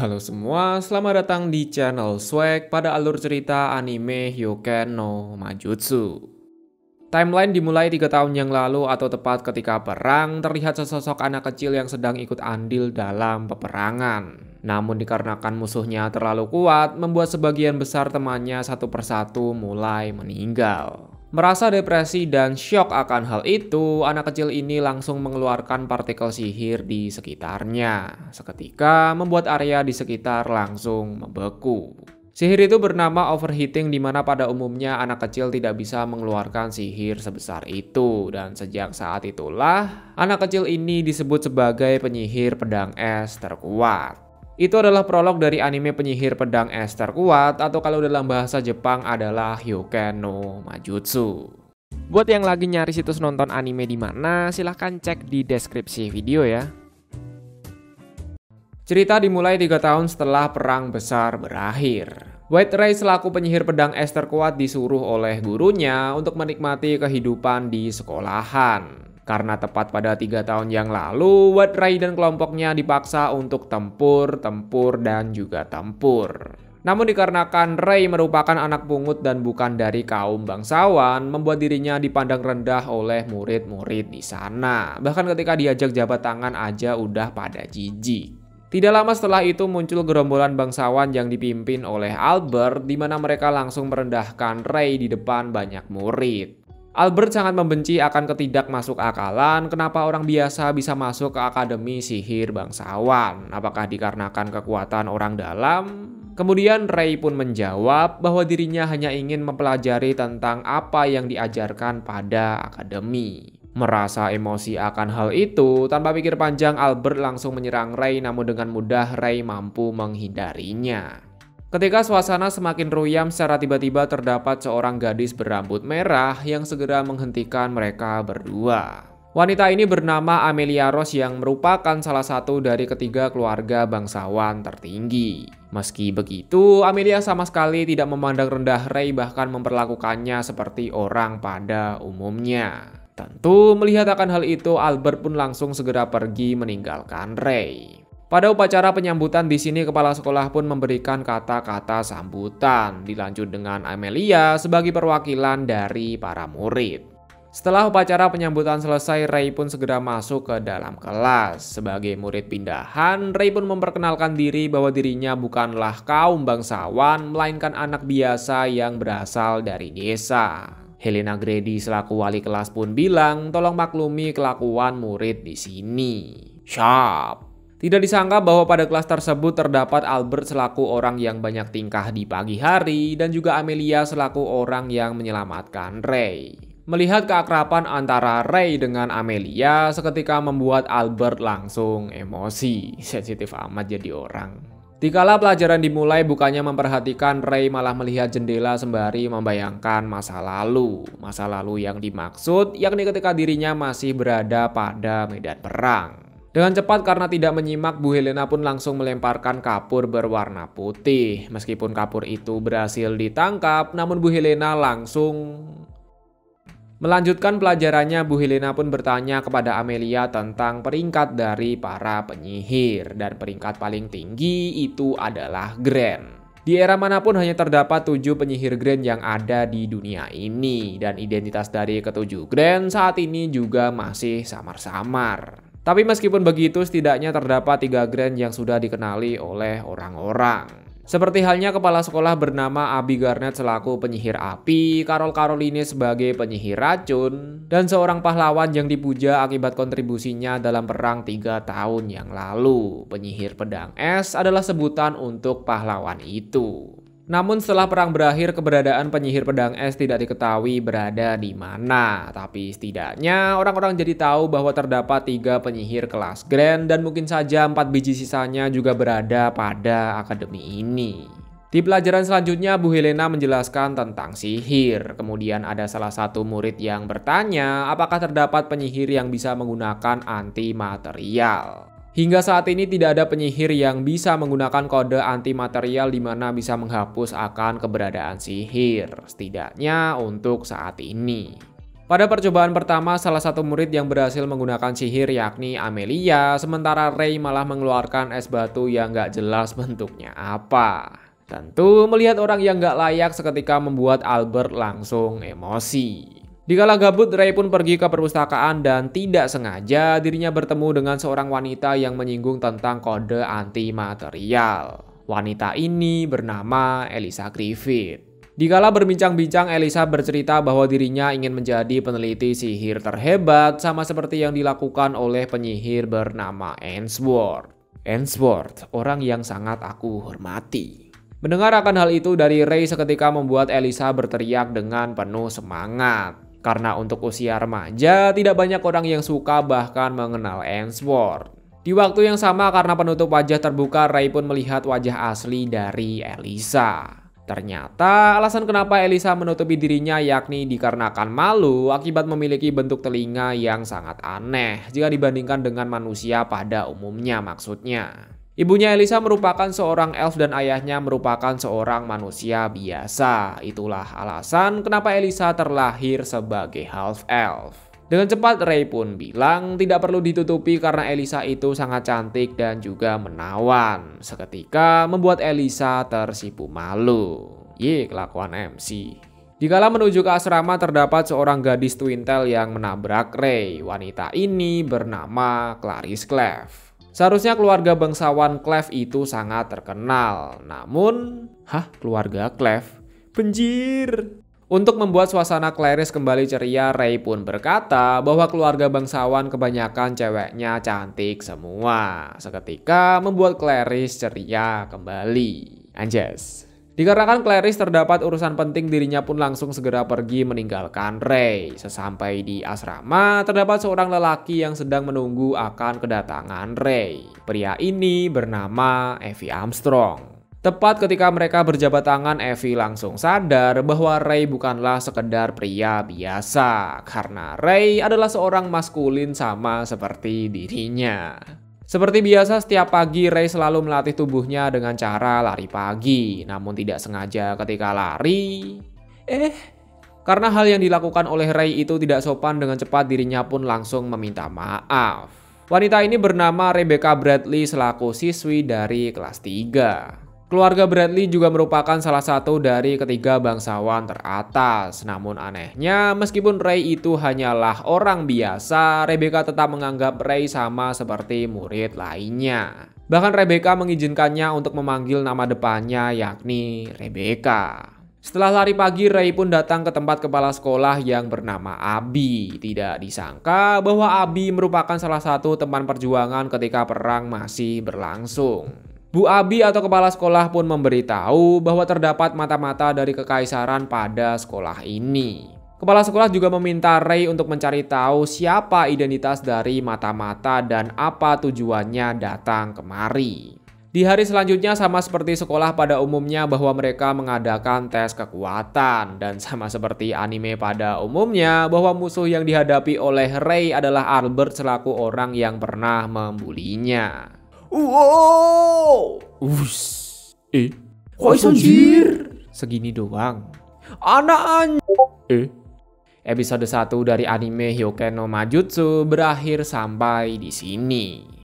Halo semua, selamat datang di channel Swag pada alur cerita anime Hyoken no Majutsu. Timeline dimulai tiga tahun yang lalu atau tepat ketika perang, terlihat sesosok anak kecil yang sedang ikut andil dalam peperangan. Namun dikarenakan musuhnya terlalu kuat, membuat sebagian besar temannya satu persatu mulai meninggal. Merasa depresi dan syok akan hal itu, anak kecil ini langsung mengeluarkan partikel sihir di sekitarnya. Seketika membuat area di sekitar langsung membeku. Sihir itu bernama overheating di mana pada umumnya anak kecil tidak bisa mengeluarkan sihir sebesar itu. Dan sejak saat itulah, anak kecil ini disebut sebagai penyihir pedang es terkuat. Itu adalah prolog dari anime penyihir pedang es terkuat atau kalau dalam bahasa Jepang adalah Hyouken no Majutsu. Buat yang lagi nyari situs nonton anime di mana, silahkan cek di deskripsi video ya. Cerita dimulai tiga tahun setelah Perang Besar berakhir. White Ray selaku penyihir pedang es terkuat disuruh oleh gurunya untuk menikmati kehidupan di sekolahan. Karena tepat pada tiga tahun yang lalu, Wat Ray dan kelompoknya dipaksa untuk tempur, tempur, dan juga tempur. Namun dikarenakan Ray merupakan anak pungut dan bukan dari kaum bangsawan, membuat dirinya dipandang rendah oleh murid-murid di sana. Bahkan ketika diajak jabat tangan aja udah pada jijik. Tidak lama setelah itu muncul gerombolan bangsawan yang dipimpin oleh Albert di mana mereka langsung merendahkan Ray di depan banyak murid. Albert sangat membenci akan ketidakmasuk akalan kenapa orang biasa bisa masuk ke akademi sihir bangsawan. Apakah dikarenakan kekuatan orang dalam? Kemudian Ray pun menjawab bahwa dirinya hanya ingin mempelajari tentang apa yang diajarkan pada akademi. Merasa emosi akan hal itu, tanpa pikir panjang Albert langsung menyerang Ray namun dengan mudah Ray mampu menghindarinya. Ketika suasana semakin ruyam, secara tiba-tiba terdapat seorang gadis berambut merah yang segera menghentikan mereka berdua. Wanita ini bernama Amelia Ross yang merupakan salah satu dari ketiga keluarga bangsawan tertinggi. Meski begitu, Amelia sama sekali tidak memandang rendah Ray bahkan memperlakukannya seperti orang pada umumnya. Tentu melihat akan hal itu, Albert pun langsung segera pergi meninggalkan Ray. Pada upacara penyambutan di sini kepala sekolah pun memberikan kata-kata sambutan dilanjut dengan Amelia sebagai perwakilan dari para murid. Setelah upacara penyambutan selesai, Ray pun segera masuk ke dalam kelas. Sebagai murid pindahan, Ray pun memperkenalkan diri bahwa dirinya bukanlah kaum bangsawan, melainkan anak biasa yang berasal dari desa. Helena Grady selaku wali kelas pun bilang, tolong maklumi kelakuan murid di sini. Siap, tidak disangka bahwa pada kelas tersebut terdapat Albert selaku orang yang banyak tingkah di pagi hari dan juga Amelia selaku orang yang menyelamatkan Ray. Melihat keakraban antara Ray dengan Amelia seketika membuat Albert langsung emosi. Sensitif amat jadi orang. Dikala pelajaran dimulai bukannya memperhatikan Ray malah melihat jendela sembari membayangkan masa lalu. Masa lalu yang dimaksud yakni ketika dirinya masih berada pada medan perang. Dengan cepat karena tidak menyimak, Bu Helena pun langsung melemparkan kapur berwarna putih. Meskipun kapur itu berhasil ditangkap, namun Bu Helena langsung Melanjutkan pelajarannya, Bu Helena pun bertanya kepada Amelia tentang peringkat dari para penyihir dan peringkat paling tinggi itu adalah Grand. Di era manapun hanya terdapat tujuh penyihir Grand yang ada di dunia ini dan identitas dari ketujuh Grand saat ini juga masih samar-samar. Tapi meskipun begitu setidaknya terdapat tiga grand yang sudah dikenali oleh orang-orang. Seperti halnya kepala sekolah bernama Abi Garnet selaku penyihir api, Carol Karoline sebagai penyihir racun, dan seorang pahlawan yang dipuja akibat kontribusinya dalam perang tiga tahun yang lalu. Penyihir pedang es adalah sebutan untuk pahlawan itu. Namun setelah perang berakhir keberadaan penyihir pedang es tidak diketahui berada di mana. Tapi setidaknya orang-orang jadi tahu bahwa terdapat tiga penyihir kelas grand dan mungkin saja empat biji sisanya juga berada pada akademi ini. Di pelajaran selanjutnya, Bu Helena menjelaskan tentang sihir. Kemudian ada salah satu murid yang bertanya apakah terdapat penyihir yang bisa menggunakan antimaterial. Hingga saat ini tidak ada penyihir yang bisa menggunakan kode antimaterial di mana bisa menghapus akan keberadaan sihir, setidaknya untuk saat ini. Pada percobaan pertama, salah satu murid yang berhasil menggunakan sihir yakni Amelia, sementara Ray malah mengeluarkan es batu yang gak jelas bentuknya apa. Tentu melihat orang yang gak layak seketika membuat Albert langsung emosi. Dikala gabut, Ray pun pergi ke perpustakaan dan tidak sengaja dirinya bertemu dengan seorang wanita yang menyinggung tentang kode antimaterial. Wanita ini bernama Elisa Griffith. Dikala berbincang-bincang, Elisa bercerita bahwa dirinya ingin menjadi peneliti sihir terhebat sama seperti yang dilakukan oleh penyihir bernama Ainsworth. Ainsworth, orang yang sangat aku hormati. Mendengar akan hal itu dari Ray seketika membuat Elisa berteriak dengan penuh semangat. Karena untuk usia remaja, tidak banyak orang yang suka bahkan mengenal Ainsworth. Di waktu yang sama karena penutup wajah terbuka, Ray pun melihat wajah asli dari Elisa. Ternyata alasan kenapa Elisa menutupi dirinya yakni dikarenakan malu akibat memiliki bentuk telinga yang sangat aneh jika dibandingkan dengan manusia pada umumnya maksudnya. Ibunya Elisa merupakan seorang elf dan ayahnya merupakan seorang manusia biasa. Itulah alasan kenapa Elisa terlahir sebagai half elf. Dengan cepat Ray pun bilang tidak perlu ditutupi karena Elisa itu sangat cantik dan juga menawan. Seketika membuat Elisa tersipu malu. Ye kelakuan MC. Dikala menuju ke asrama terdapat seorang gadis Twintel yang menabrak Ray. Wanita ini bernama Clarice Clef. Seharusnya keluarga bangsawan Clef itu sangat terkenal. Namun, hah keluarga Clef? penjir. Untuk membuat suasana Clarice kembali ceria, Ray pun berkata bahwa keluarga bangsawan kebanyakan ceweknya cantik semua. Seketika membuat Clarice ceria kembali. Anjas. Dikarenakan Clarice terdapat urusan penting dirinya pun langsung segera pergi meninggalkan Ray. Sesampai di asrama, terdapat seorang lelaki yang sedang menunggu akan kedatangan Ray. Pria ini bernama Evie Armstrong. Tepat ketika mereka berjabat tangan, Evie langsung sadar bahwa Ray bukanlah sekedar pria biasa. Karena Ray adalah seorang maskulin sama seperti dirinya. Seperti biasa, setiap pagi Ray selalu melatih tubuhnya dengan cara lari pagi. Namun tidak sengaja ketika lari, eh, karena hal yang dilakukan oleh Ray itu tidak sopan dengan cepat dirinya pun langsung meminta maaf. Wanita ini bernama Rebecca Bradley selaku siswi dari kelas 3. Keluarga Bradley juga merupakan salah satu dari ketiga bangsawan teratas. Namun anehnya, meskipun Ray itu hanyalah orang biasa, Rebecca tetap menganggap Ray sama seperti murid lainnya. Bahkan Rebecca mengizinkannya untuk memanggil nama depannya yakni Rebecca. Setelah lari pagi, Ray pun datang ke tempat kepala sekolah yang bernama Abi. Tidak disangka bahwa Abi merupakan salah satu teman perjuangan ketika perang masih berlangsung. Bu Abi atau kepala sekolah pun memberitahu bahwa terdapat mata-mata dari kekaisaran pada sekolah ini. Kepala sekolah juga meminta Ray untuk mencari tahu siapa identitas dari mata-mata dan apa tujuannya datang kemari. Di hari selanjutnya sama seperti sekolah pada umumnya bahwa mereka mengadakan tes kekuatan dan sama seperti anime pada umumnya bahwa musuh yang dihadapi oleh Ray adalah Albert selaku orang yang pernah membulinya. Wow. Us. Eh. Kok anjir? Segini doang. Anak anjir. Eh. Episode 1 dari anime Hyoken no Majutsu berakhir sampai di sini.